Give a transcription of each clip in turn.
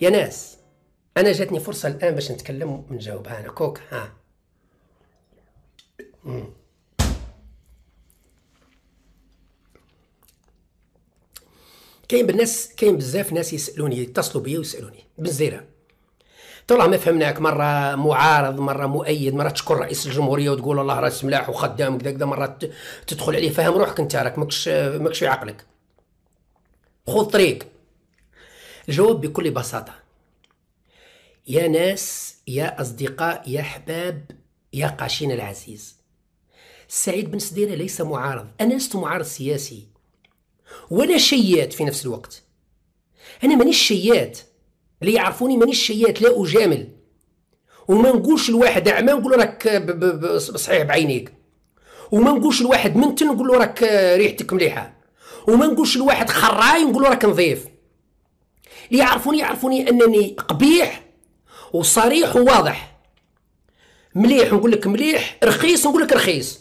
يا ناس انا جاتني فرصه الان باش نتكلم ونجاوبها انا كوك ها كاين بالناس كاين بزاف ناس يسالوني يتصلوا بيا ويسالوني بالزيره طلع ما فهمناك مره معارض مره مؤيد مره تشكر رئيس الجمهوريه وتقول الله راس ملاح وخدام كذا كذا مره تدخل عليه فاهم روحك انت راك ماكش ماكش في عقلك خذ طريق الجواب بكل بساطة يا ناس يا أصدقاء يا أحباب يا قاشين العزيز سعيد بن سديرة ليس معارض أنا لست معارض سياسي ولا شيات في نفس الوقت أنا مانيش شيات اللي يعرفوني مانيش شيات لا أجامل وما نقولش لواحد أعمى نقول راك صحيح بعينيك وما نقولش لواحد منتن نقول له راك ريحتك مليحه وما نقولش لواحد خراي نقول له راك نظيف اللي يعرفوني يعرفوني انني قبيح وصريح وواضح مليح نقول لك مليح رخيص نقول لك رخيص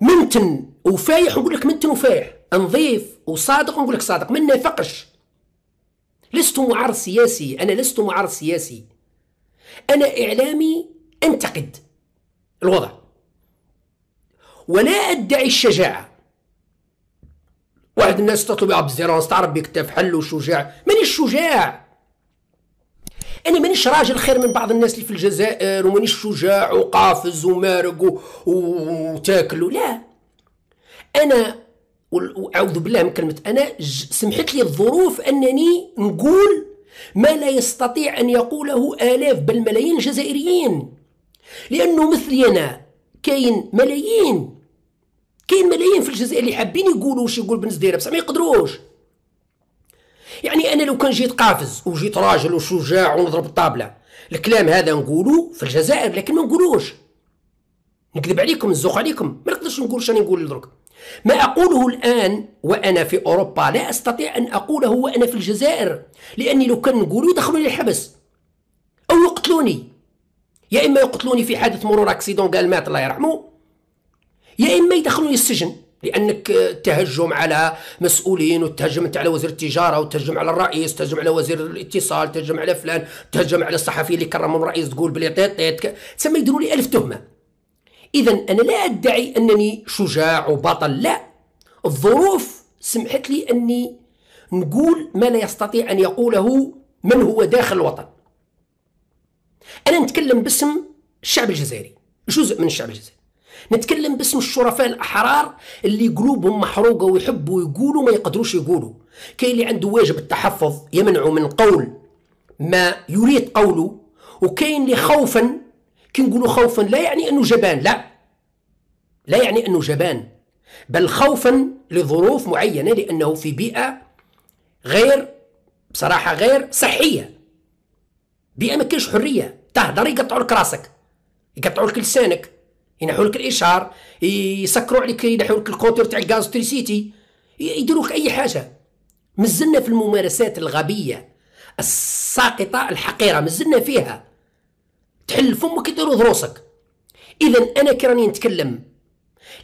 منتن وفايح نقول لك منتن وفايح نظيف وصادق نقول لك صادق ما نافقش لست معارض سياسي انا لست معارض سياسي انا اعلامي انتقد الوضع ولا ادعي الشجاعه واحد الناس تطلب عبد الزيرانس تعرف بك تفحل وشجاع مانيش شجاع انا مانيش راجل خير من بعض الناس اللي في الجزائر آه، ومانيش شجاع وقافز ومارق و... وتاكل لا انا اعوذ بالله من كلمه انا سمحت لي الظروف انني نقول ما لا يستطيع ان يقوله الاف بل ملايين الجزائريين لانه مثلي انا كاين ملايين كاين ملايين في الجزائر اللي حابين يقولوا واش يقول بن زديره بصح ما يقدروش يعني انا لو كان جيت قافز وجيت راجل وشجاع ونضرب الطابله الكلام هذا نقولو في الجزائر لكن ما نقولوش نكذب عليكم نزوق عليكم ما نقدرش نقول شنو نقول درك ما اقوله الان وانا في اوروبا لا استطيع ان اقوله وانا في الجزائر لاني لو كان نقولو يدخلوني الحبس او يقتلوني يا اما يقتلوني في حادث مرور اكسيدون قال مات الله يرحمه يا اما يدخلوني السجن لانك آه، تهجم على مسؤولين وتهجم انت على وزير التجاره وتهجم على الرئيس تهجم على وزير الاتصال تهجم على فلان تهجم على الصحفي اللي كرمهم الرئيس تقول بلي طيط طيط تسمى يديروا لي الف تهمه اذا انا لا ادعي انني شجاع وبطل لا الظروف سمحت لي اني نقول ما لا يستطيع ان يقوله من هو داخل الوطن انا نتكلم باسم الشعب الجزائري جزء من الشعب الجزائري نتكلم باسم الشرفاء الأحرار اللي قلوبهم محروقة ويحبوا يقولوا ما يقدروش يقولوا كاين اللي عنده واجب التحفظ يمنعه من قول ما يريد قوله وكاين اللي خوفا كي نقولوا خوفا لا يعني انه جبان لا لا يعني انه جبان بل خوفا لظروف معينه لانه في بيئه غير بصراحه غير صحيه بيئه ما كاينش حريه تهدر يقطعوا لك راسك يقطعوا لك لسانك ينحوا لك الاشعار يسكروا عليك ينحوا لك الكونتور تاع الغاز تريسيتي يديروا لك اي حاجه مازلنا في الممارسات الغبيه الساقطه الحقيره مازلنا فيها تحل فمك يديروا ضروسك اذا انا كراني نتكلم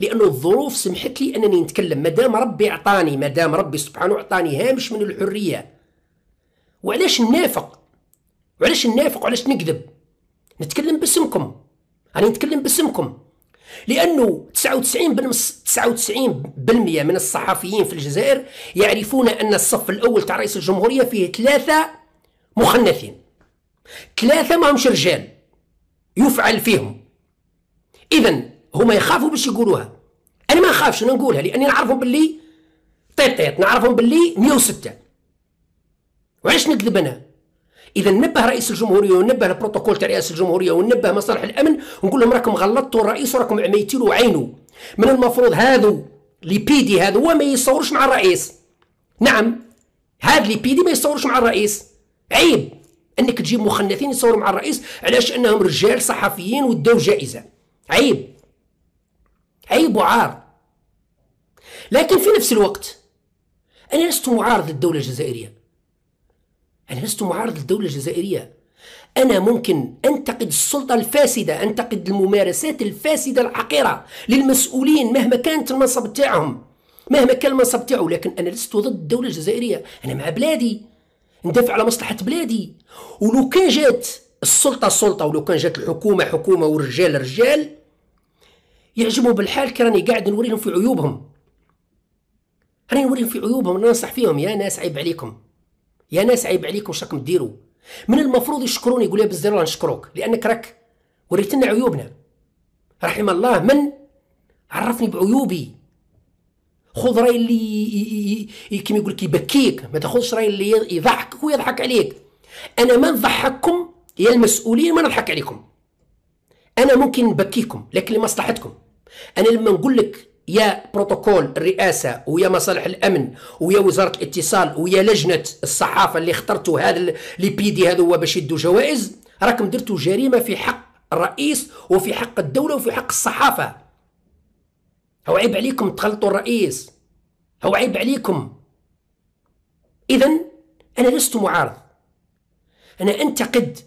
لأن الظروف سمحت لي أنني نتكلم مادام ربي أعطاني مادام ربي سبحانه أعطاني هامش من الحرية وعلاش نافق وعلاش نافق وعلاش نكذب نتكلم باسمكم راني نتكلم باسمكم لانه 99 99% من الصحفيين في الجزائر يعرفون ان الصف الاول تاع رئيس الجمهوريه فيه ثلاثه مخنثين ثلاثه ماهمش رجال يفعل فيهم اذا هما يخافوا باش يقولوها انا ما نخافش انا نقولها لاني نعرفهم باللي طيط طيط نعرفهم باللي 106 وعلاش نكذب انا اذا نبه رئيس الجمهوريه ونبه البروتوكول تاع رئاسه الجمهوريه ونبه مصالح الامن ونقول لهم راكم غلطتوا الرئيس وراكم عميتيلو عينه من المفروض هذو لي بيدي هذا هو ما يصورش مع الرئيس نعم هذا لي بيدي ما يصورش مع الرئيس عيب انك تجيب مخنثين يصوروا مع الرئيس علاش انهم رجال صحفيين وداو جائزه عيب عيب وعار لكن في نفس الوقت انا لست معارض للدوله الجزائريه أنا لست معارض للدولة الجزائرية أنا ممكن أنتقد السلطة الفاسدة أنتقد الممارسات الفاسدة الحقيرة للمسؤولين مهما كانت المنصب تاعهم مهما كان المنصب تاعو لكن أنا لست ضد الدولة الجزائرية أنا مع بلادي ندافع على مصلحة بلادي ولو كان جات السلطة سلطة ولو كان جات الحكومة حكومة ورجال رجال يعجبوا بالحال كراني قاعد نوريهم في عيوبهم راني نوريهم في عيوبهم ننصح فيهم يا ناس عيب عليكم يا ناس عيب عليكم واش راكم ديروا من المفروض يشكروني يقول لي بزاف نشكروك لانك راك وريت لنا عيوبنا رحم الله من عرفني بعيوبي خذ راي اللي كيما يقول لك يبكيك ما تاخذش راي اللي يضحكك ويضحك عليك انا ما نضحككم يا المسؤولين ما نضحك عليكم انا ممكن نبكيكم لكن لمصلحتكم انا لما نقول لك يا بروتوكول الرئاسه ويا مصالح الامن ويا وزاره الاتصال ويا لجنه الصحافه اللي اخترتوا هذا لي بيدي هو باش يدوا جوائز راكم درتوا جريمه في حق الرئيس وفي حق الدوله وفي حق الصحافه هو عيب عليكم تخلطوا الرئيس هو عيب عليكم اذا انا لست معارض انا انتقد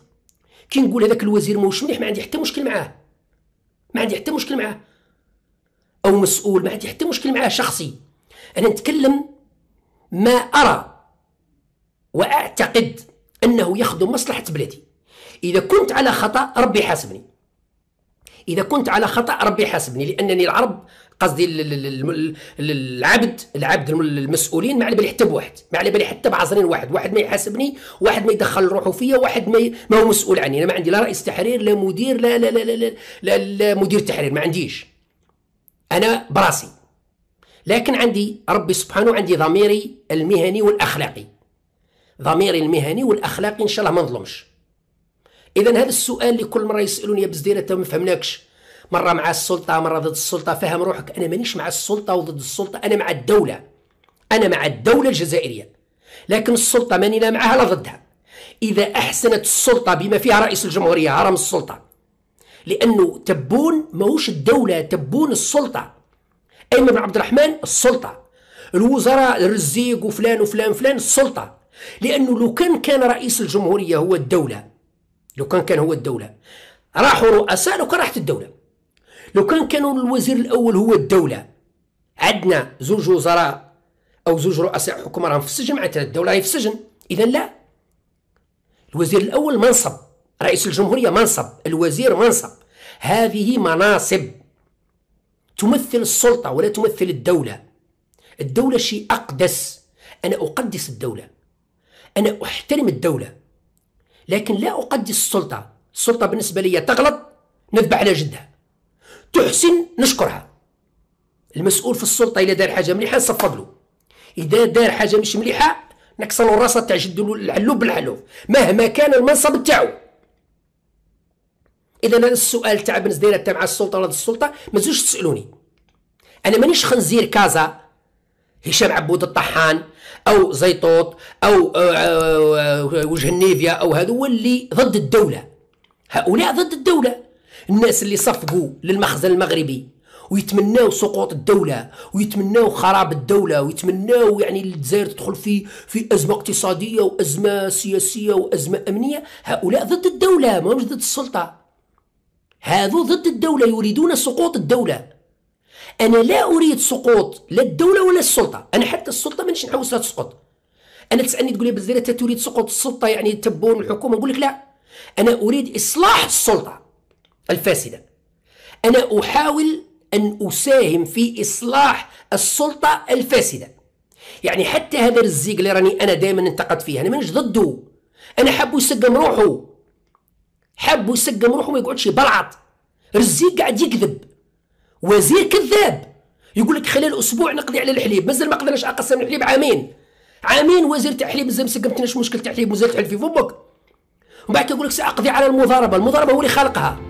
كي نقول هذاك الوزير موش مليح ما عندي حتى مشكل معاه ما عندي حتى مشكل معاه او مسؤول ما عندي حتى مشكل معاه شخصي انا نتكلم ما ارى واعتقد انه يخدم مصلحه بلادي اذا كنت على خطا ربي حاسبني اذا كنت على خطا ربي حاسبني لانني العرب قصدي العبد العبد المسؤولين ما على بالي حتى بواحد ما على بالي حتى بعزرين واحد واحد ما يحاسبني واحد ما يدخل روحه فيا واحد ما, ي... ما هو مسؤول عني انا ما عندي لا رئيس تحرير لا مدير لا لا لا, لا, لا, لا مدير تحرير ما عنديش أنا براسي لكن عندي ربي سبحانه عندي ضميري المهني والأخلاقي ضميري المهني والأخلاقي إن شاء الله ما نظلمش إذا هذا السؤال اللي كل مرة يسألوني يا بزدير أنت ما فهمناكش مرة مع السلطة مرة ضد السلطة فهم روحك أنا مانيش مع السلطة وضد السلطة أنا مع الدولة أنا مع الدولة الجزائرية لكن السلطة ماني لا معها لا ضدها إذا أحسنت السلطة بما فيها رئيس الجمهورية هرم السلطة لانه تبون ماهوش الدوله تبون السلطه ايمن بن عبد الرحمن السلطه الوزراء الرزيق وفلان وفلان وفلان السلطه لانه لو كان كان رئيس الجمهوريه هو الدوله لو كان كان هو الدوله راحوا رؤساء لو كان راحت الدوله لو كان كانوا الوزير الاول هو الدوله عندنا زوج وزراء او زوج رؤساء حكومه راهم في السجن معناتها الدوله هي في السجن اذا لا الوزير الاول منصب رئيس الجمهوريه منصب الوزير منصب هذه مناصب تمثل السلطة ولا تمثل الدولة الدولة شيء أقدس أنا أقدس الدولة أنا أحترم الدولة لكن لا أقدس السلطة السلطة بالنسبة لي تغلط نذبح على جدها تحسن نشكرها المسؤول في السلطة إذا دار حاجة مليحة نصفق له إذا دار حاجة مش مليحة نكسر الراسة تاع العلوب بالعلوب مهما كان المنصب تاعو اذا السؤال تاع بن زديره تاع مع السلطه ولا السلطه ما تزوجش تسالوني انا مانيش خنزير كازا هشام عبود الطحان او زيطوط او آه، آه، وجه النيفيا او هذو اللي ضد الدوله هؤلاء ضد الدوله الناس اللي صفقوا للمخزن المغربي ويتمناو سقوط الدولة ويتمناو خراب الدولة ويتمناو يعني الجزائر تدخل في في أزمة اقتصادية وأزمة سياسية وأزمة أمنية هؤلاء ضد الدولة ما ضد السلطة هذو ضد الدولة يريدون سقوط الدولة أنا لا أريد سقوط لا الدولة ولا السلطة أنا حتى السلطة مانيش نحوسها تسقط أنا تسألني تقول لي أنت تريد سقوط السلطة يعني تبون الحكومة أقول لك لا أنا أريد إصلاح السلطة الفاسدة أنا أحاول أن أساهم في إصلاح السلطة الفاسدة يعني حتى هذا الزيق اللي راني أنا دائما انتقد فيه أنا مانيش ضده أنا حابو يسقم روحه حب يسقم روحه ما يقعدش يبلعط رزيق قاعد يكذب وزير كذاب يقول لك خلال اسبوع نقضي على الحليب مازال ما قدرناش اقسم الحليب عامين عامين وزير تاع الحليب مازال ما مشكل تاع الحليب وزير تحل في فمك وبعد بعد يقول لك ساقضي على المضاربه المضاربه هو اللي خلقها